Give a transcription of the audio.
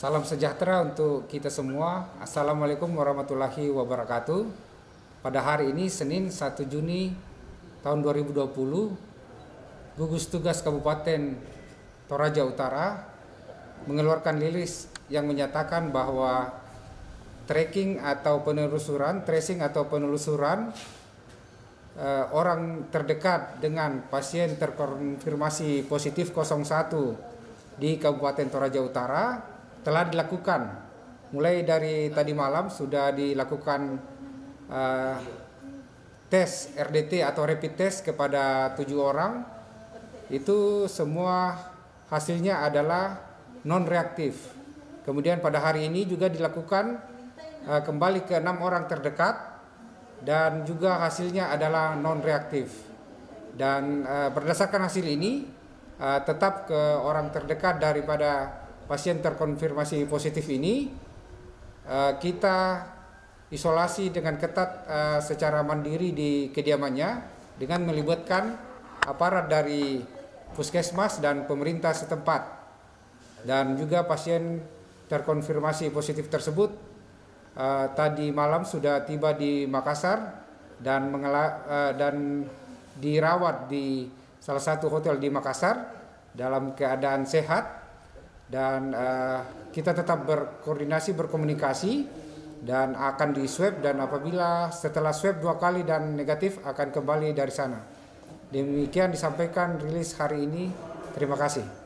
Salam sejahtera untuk kita semua. Assalamualaikum warahmatullahi wabarakatuh. Pada hari ini Senin 1 Juni tahun 2020, gugus tugas Kabupaten Toraja Utara mengeluarkan lilis yang menyatakan bahwa tracking atau penelusuran, tracing atau penelusuran eh, orang terdekat dengan pasien terkonfirmasi positif 01 di Kabupaten Toraja Utara telah dilakukan. Mulai dari tadi malam sudah dilakukan uh, tes RDT atau rapid test kepada tujuh orang. Itu semua hasilnya adalah non reaktif. Kemudian pada hari ini juga dilakukan uh, kembali ke enam orang terdekat dan juga hasilnya adalah non reaktif. Dan uh, berdasarkan hasil ini uh, tetap ke orang terdekat daripada pasien terkonfirmasi positif ini eh, kita isolasi dengan ketat eh, secara mandiri di kediamannya dengan melibatkan aparat dari puskesmas dan pemerintah setempat dan juga pasien terkonfirmasi positif tersebut eh, tadi malam sudah tiba di Makassar dan mengela, dan dirawat di salah satu hotel di Makassar dalam keadaan sehat dan uh, kita tetap berkoordinasi berkomunikasi dan akan di swab dan apabila setelah swab dua kali dan negatif akan kembali dari sana. Demikian disampaikan rilis hari ini. Terima kasih.